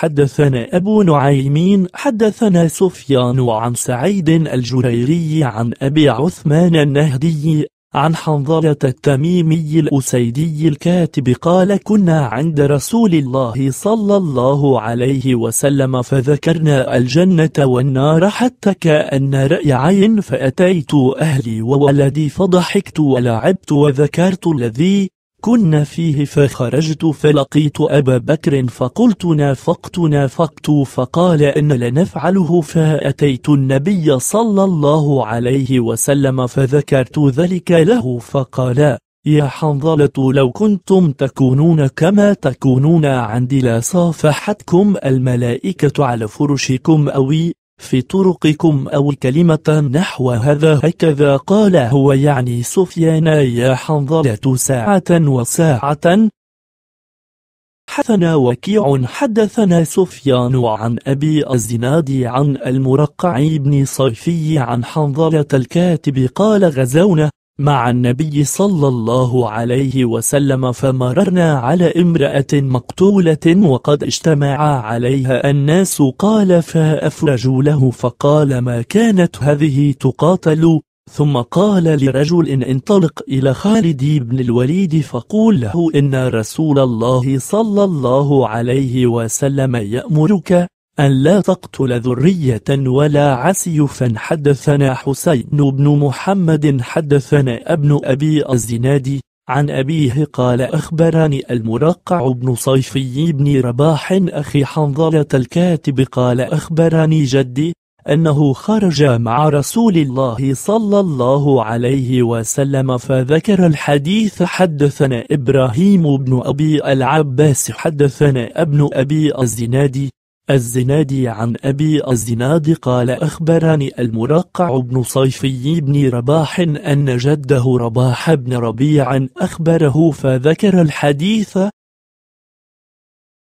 حدثنا أبو نعيمين حدثنا سفيان عن سعيد الجريري عن أبي عثمان النهدي عن حنظلة التميمي الأسيدي الكاتب قال كنا عند رسول الله صلى الله عليه وسلم فذكرنا الجنة والنار حتى كأن رأي عين فأتيت أهلي وولدي فضحكت ولعبت وذكرت الذي كنا فيه فخرجت فلقيت أبا بكر فقلت نافقت نافقت فقال إن لنفعله فأتيت النبي صلى الله عليه وسلم فذكرت ذلك له فقال يا حنظلة لو كنتم تكونون كما تكونون عندي لصافحتكم الملائكة على فرشكم أوي في طرقكم أو كلمة نحو هذا هكذا قال هو يعني سفيان يا حنظلة ساعة وساعة حدثنا وكيع حدثنا سفيان عن أبي الزناد عن المرقع بن صيفي عن حنظلة الكاتب قال غزونا مع النبي صلى الله عليه وسلم فمررنا على امرأة مقتولة وقد اجتمع عليها الناس قال فأفرجوا له فقال ما كانت هذه تقاتل ثم قال لرجل إن انطلق إلى خالد بن الوليد فقول له إن رسول الله صلى الله عليه وسلم يأمرك أن لا تقتل ذرية ولا عسيفا حدثنا حسين بن محمد حدثنا ابن أبي الزناد عن أبيه قال أخبرني المرقع بن صيفي بن رباح أخي حنظلة الكاتب قال أخبرني جدي أنه خرج مع رسول الله صلى الله عليه وسلم فذكر الحديث حدثنا إبراهيم بن أبي العباس حدثنا ابن أبي الزنادي الزنادي عن أبي الزناد قال أخبرني المرقع بن صيفي بن رباح أن جده رباح بن ربيع أخبره فذكر الحديث